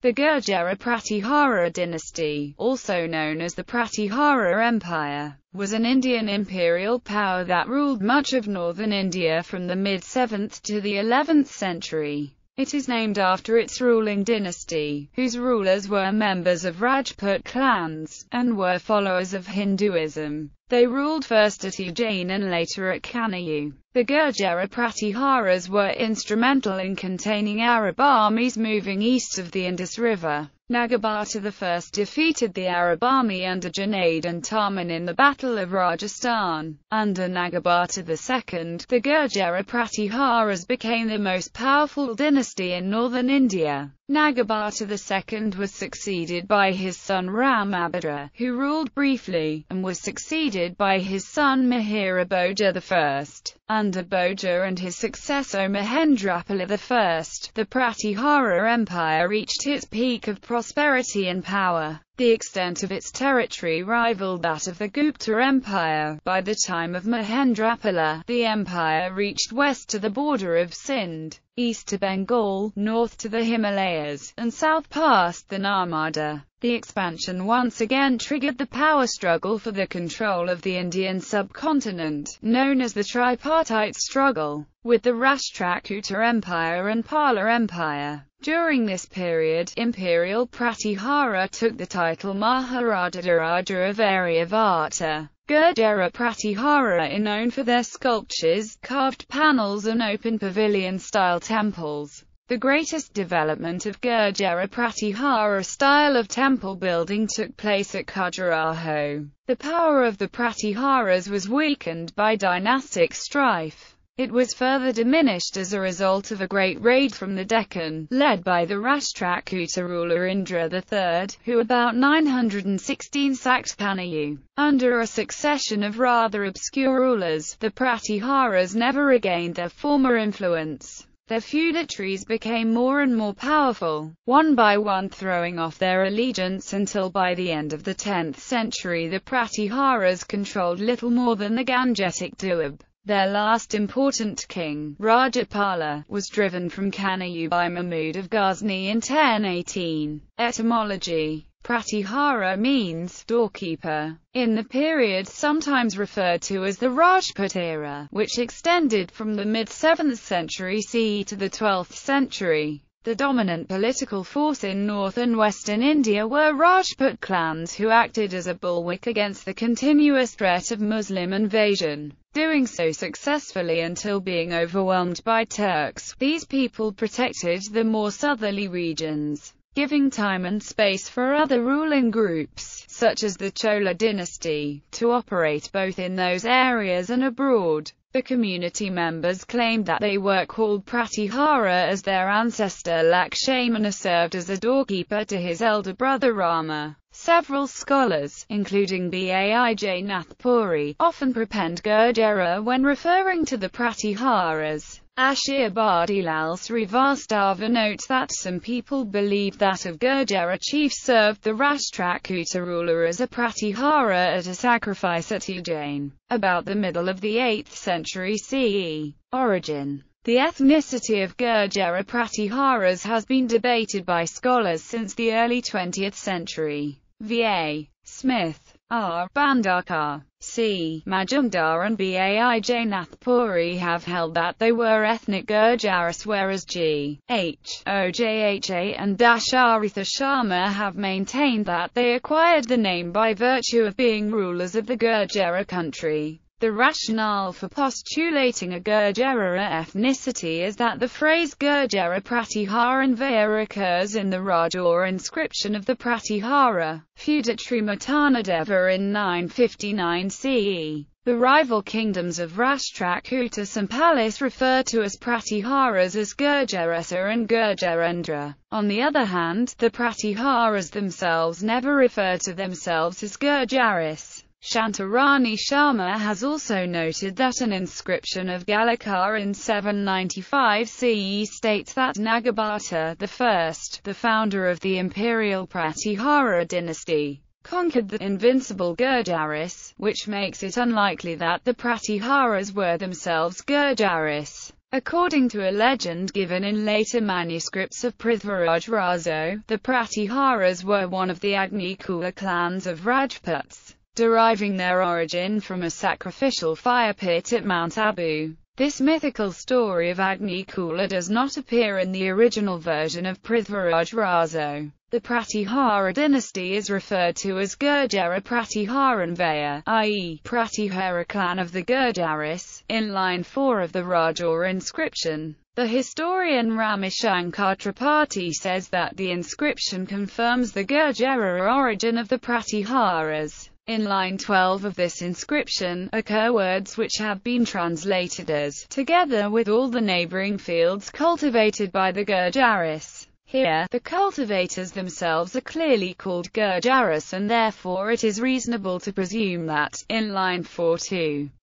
The Gurjara Pratihara dynasty, also known as the Pratihara Empire, was an Indian imperial power that ruled much of northern India from the mid-7th to the 11th century. It is named after its ruling dynasty, whose rulers were members of Rajput clans, and were followers of Hinduism. They ruled first at Ujjain and later at Kanayu. The Gurjara Pratiharas were instrumental in containing Arab armies moving east of the Indus River. Nagabharta I defeated the Arab army under Junaid and Tarman in the Battle of Rajasthan. Under Nagabharta II, the Gurjara Pratiharas became the most powerful dynasty in northern India. Nagabata II was succeeded by his son Ramabhadra, who ruled briefly, and was succeeded by his son Mahira Boja I. Under Boja and his successor Mahendrapala I, the Pratihara Empire reached its peak of prosperity and power. The extent of its territory rivaled that of the Gupta Empire. By the time of Mahendrapala, the empire reached west to the border of Sindh east to Bengal, north to the Himalayas, and south past the Narmada. The expansion once again triggered the power struggle for the control of the Indian subcontinent, known as the tripartite struggle, with the Rashtrakuta Empire and Pala Empire. During this period, Imperial Pratihara took the title Maharaja of Aryavata. Gurdjara Pratihara are known for their sculptures, carved panels and open pavilion-style temples. The greatest development of Gurjara Pratihara style of temple building took place at Khajuraho. The power of the Pratiharas was weakened by dynastic strife. It was further diminished as a result of a great raid from the Deccan, led by the Rashtrakuta ruler Indra III, who about 916 sacked Kanayu. Under a succession of rather obscure rulers, the Pratiharas never regained their former influence. Their feudatories became more and more powerful, one by one throwing off their allegiance until by the end of the 10th century the Pratiharas controlled little more than the Gangetic Doab. Their last important king, Rajapala, was driven from Kanayu by Mahmud of Ghazni in 1018. Etymology Pratihara means doorkeeper. In the period sometimes referred to as the Rajput era, which extended from the mid-7th century CE to the 12th century, the dominant political force in north and western India were Rajput clans who acted as a bulwark against the continuous threat of Muslim invasion, doing so successfully until being overwhelmed by Turks. These people protected the more southerly regions giving time and space for other ruling groups, such as the Chola dynasty, to operate both in those areas and abroad. The community members claimed that they were called Pratihara as their ancestor Lakshmana served as a doorkeeper to his elder brother Rama. Several scholars, including B. A. I. J. Nathpuri, often prepend Gurdjara when referring to the Pratiharas. Ashir Bardilal Srivastava notes that some people believe that of Gurjara chief served the Rashtrakuta ruler as a pratihara at a sacrifice at Ujjain, about the middle of the 8th century CE. Origin The ethnicity of Gurjara pratiharas has been debated by scholars since the early 20th century. V.A. Smith R. Bandakar, C. Majumdar and Baij Nathpuri have held that they were ethnic Gurjaris whereas G. H. Ojha and Dasharitha Sharma have maintained that they acquired the name by virtue of being rulers of the Gurjara country. The rationale for postulating a Gurjara ethnicity is that the phrase Gurjara Pratiharanvaya occurs in the Rajor inscription of the Pratihara, Feudatri Matanadeva in 959 CE. The rival kingdoms of Rashtrakutas and Palace refer to as Pratiharas as Gurjarasa and Gurjarendra. On the other hand, the Pratiharas themselves never refer to themselves as Gurjaris. Shantarani Sharma has also noted that an inscription of Galikar in 795 CE states that Nagabata I, the founder of the imperial Pratihara dynasty, conquered the invincible Gurjaris, which makes it unlikely that the Pratiharas were themselves Gurjaris. According to a legend given in later manuscripts of Prithviraj Razo, the Pratiharas were one of the Agni Kula clans of Rajputs deriving their origin from a sacrificial fire pit at Mount Abu. This mythical story of Agni Kula does not appear in the original version of Prithviraj Raso. The Pratihara dynasty is referred to as Gurdjara Pratiharanvaya, i.e., Pratihara clan of the Gurdjaris, in line 4 of the Rajor inscription. The historian Ramishankar Tripathi says that the inscription confirms the Gurdjara origin of the Pratiharas. In line 12 of this inscription, occur words which have been translated as, together with all the neighboring fields cultivated by the Gurjaris. Here, the cultivators themselves are clearly called Gurjaris and therefore it is reasonable to presume that, in line 4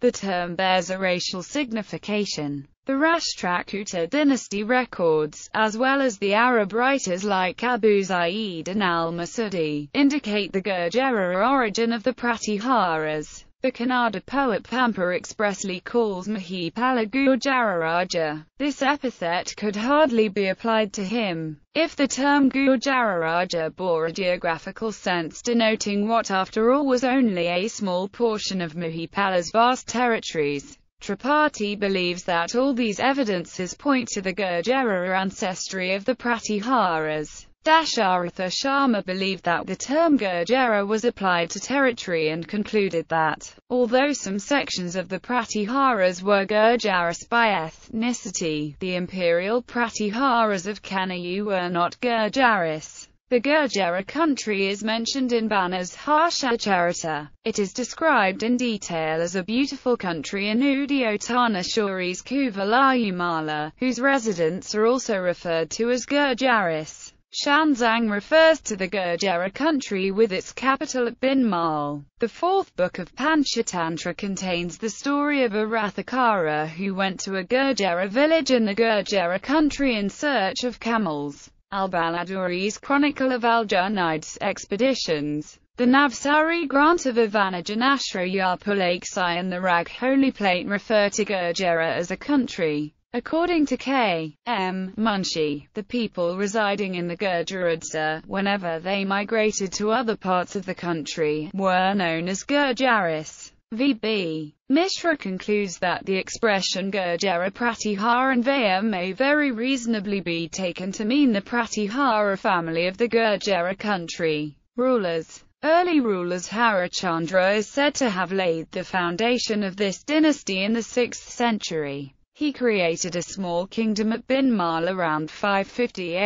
the term bears a racial signification the Rashtrakuta dynasty records, as well as the Arab writers like Abu Zayd and al-Masudi, indicate the Gurjara origin of the Pratiharas. The Kannada poet Pampa expressly calls Mahipala Gujararaja. This epithet could hardly be applied to him. If the term Gujararaja bore a geographical sense denoting what after all was only a small portion of Mahipala's vast territories, Tripathi believes that all these evidences point to the Gurjara ancestry of the Pratiharas. Dasharatha Sharma believed that the term Gurjara was applied to territory and concluded that, although some sections of the Pratiharas were Gurjaras by ethnicity, the imperial Pratiharas of Kanayu were not Gurjaris. The Gurjara country is mentioned in Banner's Harshacharita. is described in detail as a beautiful country in Udyotana Shori's Kuvalayumala, whose residents are also referred to as Gurjaris. Shanzang refers to the Gurjara country with its capital at Binmal. The fourth book of Panchatantra contains the story of a Rathakara who went to a Gurjara village in the Gurjara country in search of camels. Al-Baladuri's Chronicle of Al-Junayd's Expeditions, the Navsari Grant of Ivanajanashra Yarpulakesai and the Rag Holy Plate refer to Gurjera as a country. According to K. M. Munshi, the people residing in the Gurjaradsa, whenever they migrated to other parts of the country, were known as Gurjaris. VB. Mishra concludes that the expression Gurdjara Pratihara and Vaya may very reasonably be taken to mean the Pratihara family of the Gurdjara country. Rulers Early rulers Harachandra is said to have laid the foundation of this dynasty in the 6th century. He created a small kingdom at Binmal around 550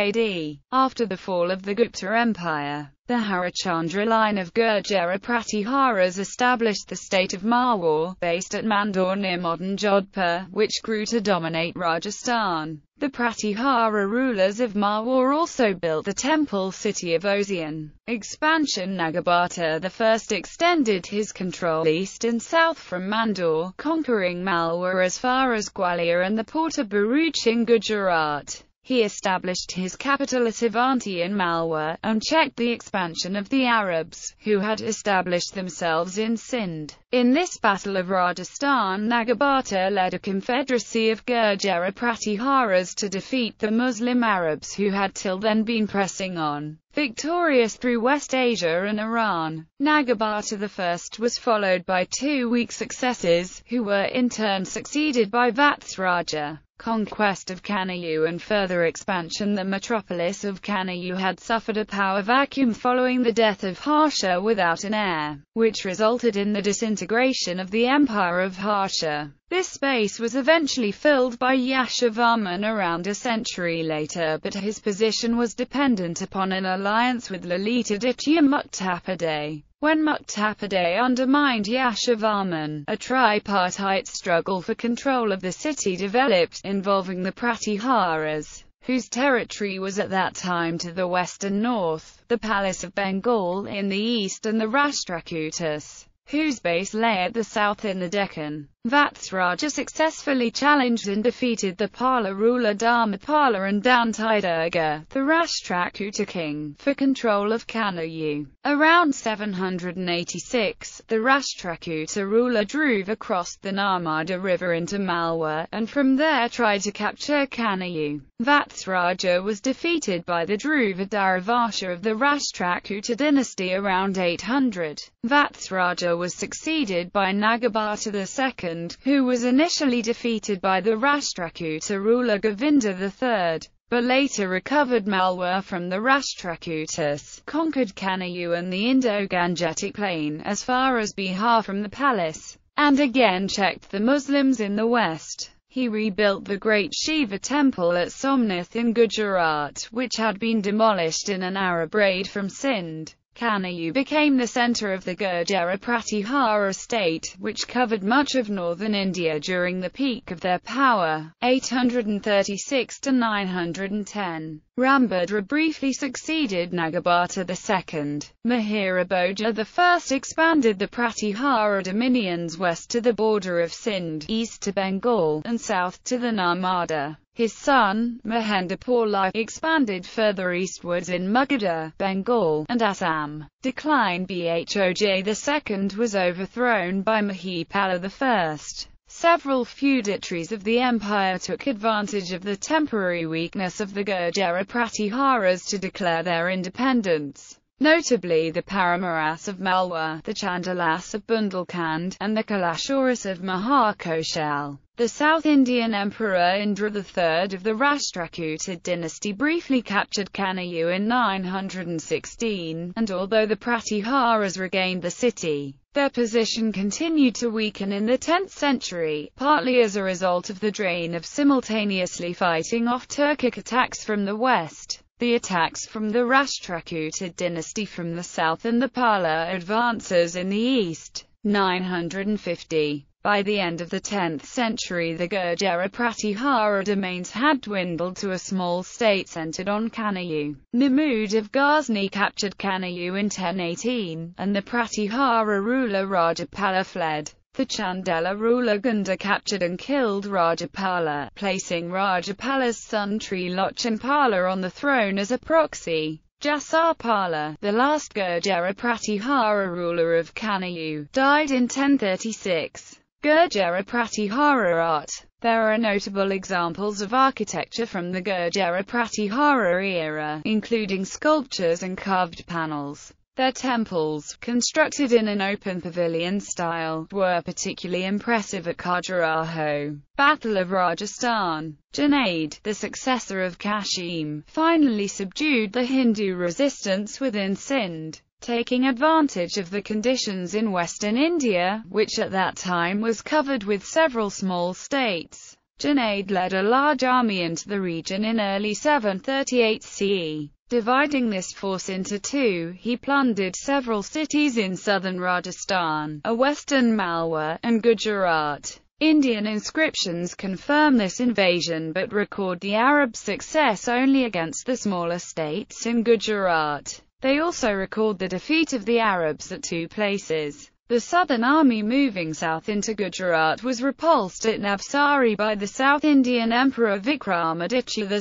AD, after the fall of the Gupta Empire. The Harichandra line of Gurjara Pratiharas established the state of Marwar, based at Mandor near modern Jodhpur, which grew to dominate Rajasthan. The Pratihara rulers of Marwar also built the temple city of Osian. Expansion Nagabata I extended his control east and south from Mandor, conquering Malwa as far as Gwalior and the port of Baruch in Gujarat. He established his capital at Sivanti in Malwa, and checked the expansion of the Arabs, who had established themselves in Sind. In this battle of Rajasthan Nagabata led a confederacy of Gurjara Pratiharas to defeat the Muslim Arabs who had till then been pressing on, victorious through West Asia and Iran. Nagabata I was followed by two weak successors, who were in turn succeeded by Vatsraja conquest of Kanayu and further expansion the metropolis of Kanayu had suffered a power vacuum following the death of Harsha without an heir, which resulted in the disintegration of the empire of Harsha. This space was eventually filled by Yashovarman around a century later but his position was dependent upon an alliance with Lalita Ditya Muktapaday. When Muktapaday undermined Yashovarman, a tripartite struggle for control of the city developed, involving the Pratiharas, whose territory was at that time to the west and north, the Palace of Bengal in the east and the Rashtrakutas, whose base lay at the south in the Deccan. Vatsraja successfully challenged and defeated the Pala ruler Dharmapala and Dantidurga, the Rashtrakuta king, for control of Kanayu. Around 786, the Rashtrakuta ruler drove crossed the Narmada River into Malwa, and from there tried to capture Kanayu. Vatsraja was defeated by the Dhruva Dharavasha of the Rashtrakuta dynasty around 800. Vatsraja was succeeded by Nagabata II Poland, who was initially defeated by the Rashtrakuta ruler Govinda III, but later recovered Malwa from the Rashtrakutas, conquered Kanayu and the Indo-Gangetic plain as far as Bihar from the palace, and again checked the Muslims in the west. He rebuilt the great Shiva temple at Somnath in Gujarat, which had been demolished in an Arab raid from Sindh. Kanayu became the center of the Gurdjara Pratihara state, which covered much of northern India during the peak of their power, 836-910. Rambhadra briefly succeeded Nagabhata II. Mahirabhoja I expanded the Pratihara dominions west to the border of Sindh, east to Bengal, and south to the Narmada. His son, Mahendra expanded further eastwards in Magadha, Bengal, and Assam. Decline Bhoj II was overthrown by Mahipala I. Several feudatories of the empire took advantage of the temporary weakness of the Gurjara Pratiharas to declare their independence, notably the Paramaras of Malwa, the Chandalas of Bundelkhand, and the Kalashuras of Mahakoshal. The South Indian Emperor Indra III of the Rashtrakuta dynasty briefly captured Kanayu in 916, and although the Pratiharas regained the city, their position continued to weaken in the 10th century, partly as a result of the drain of simultaneously fighting off Turkic attacks from the west, the attacks from the Rashtrakuta dynasty from the south and the Pala advances in the east. 950 by the end of the 10th century the Gurdjara Pratihara domains had dwindled to a small state centered on Kanayu. Mahmud of Ghazni captured Kanayu in 1018, and the Pratihara ruler Rajapala fled. The Chandela ruler Gunda captured and killed Rajapala, placing Rajapala's son Trilochapala on the throne as a proxy. Jasapala, the last Gurdjara Pratihara ruler of Kanayu, died in 1036. Gurjara Pratihara art. There are notable examples of architecture from the Gurjara Pratihara era, including sculptures and carved panels. Their temples, constructed in an open pavilion style, were particularly impressive at Khajuraho, Battle of Rajasthan. Janaid, the successor of Kashim, finally subdued the Hindu resistance within Sindh taking advantage of the conditions in western India, which at that time was covered with several small states. Junaid led a large army into the region in early 738 CE. Dividing this force into two, he plundered several cities in southern Rajasthan, a western Malwa, and Gujarat. Indian inscriptions confirm this invasion but record the Arab success only against the smaller states in Gujarat. They also record the defeat of the Arabs at two places. The Southern Army moving south into Gujarat was repulsed at Navsari by the South Indian Emperor Vikramaditya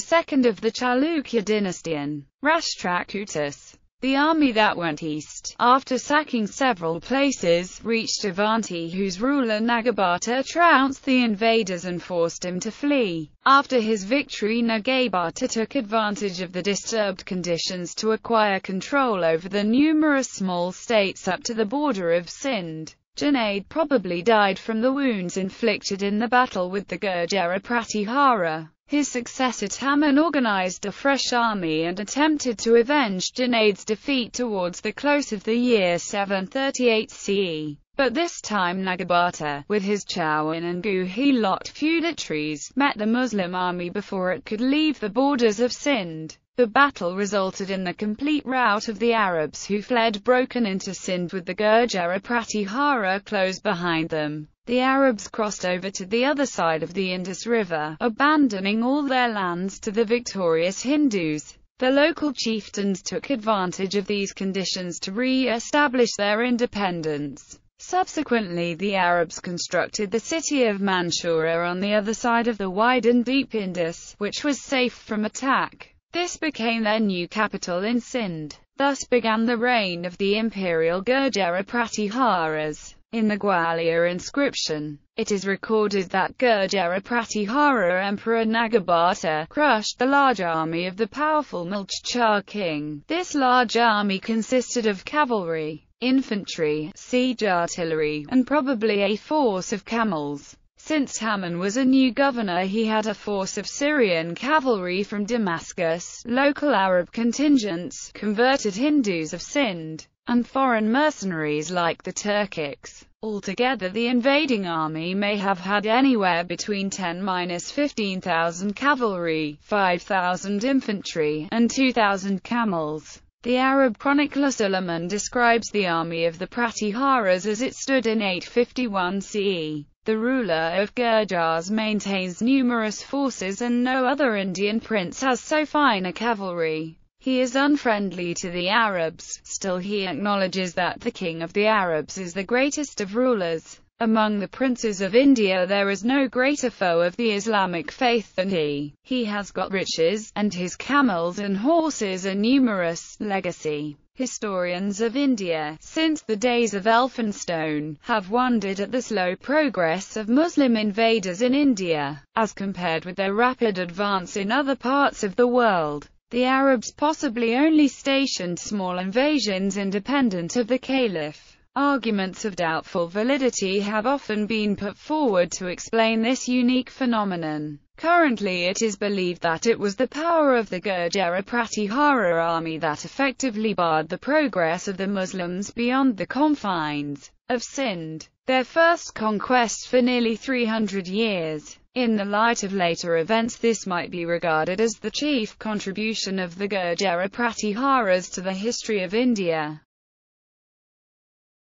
II of the Chalukya dynasty and Rashtrakutas. The army that went east, after sacking several places, reached Avanti whose ruler Nagabata trounced the invaders and forced him to flee. After his victory Nagabata took advantage of the disturbed conditions to acquire control over the numerous small states up to the border of Sind. Junaid probably died from the wounds inflicted in the battle with the Gurjara Pratihara. His successor Taman organized a fresh army and attempted to avenge Junaid's defeat towards the close of the year 738 CE. But this time Nagabata, with his Chowan and Guhilot feudatories, met the Muslim army before it could leave the borders of Sind. The battle resulted in the complete rout of the Arabs who fled broken into Sindh with the Gurjara Pratihara close behind them. The Arabs crossed over to the other side of the Indus River, abandoning all their lands to the victorious Hindus. The local chieftains took advantage of these conditions to re-establish their independence. Subsequently the Arabs constructed the city of Mansoura on the other side of the wide and deep Indus, which was safe from attack. This became their new capital in Sindh. Thus began the reign of the imperial Gurjara Pratiharas. In the Gwalior inscription, it is recorded that Gurjara Pratihara Emperor Nagabata crushed the large army of the powerful Mulchchar king. This large army consisted of cavalry, infantry, siege artillery, and probably a force of camels. Since Haman was a new governor he had a force of Syrian cavalry from Damascus, local Arab contingents, converted Hindus of Sindh, and foreign mercenaries like the Turkics. Altogether the invading army may have had anywhere between 10-15,000 cavalry, 5,000 infantry, and 2,000 camels. The Arab chronicler Suleiman describes the army of the Pratiharas as it stood in 851 CE. The ruler of Gurjars maintains numerous forces and no other Indian prince has so fine a cavalry. He is unfriendly to the Arabs, still he acknowledges that the king of the Arabs is the greatest of rulers. Among the princes of India there is no greater foe of the Islamic faith than he. He has got riches, and his camels and horses are numerous. Legacy Historians of India, since the days of Elphinstone, have wondered at the slow progress of Muslim invaders in India, as compared with their rapid advance in other parts of the world. The Arabs possibly only stationed small invasions independent of the Caliph. Arguments of doubtful validity have often been put forward to explain this unique phenomenon. Currently it is believed that it was the power of the Gurjara Pratihara army that effectively barred the progress of the Muslims beyond the confines of Sindh, their first conquest for nearly 300 years. In the light of later events this might be regarded as the chief contribution of the Gurjara Pratiharas to the history of India.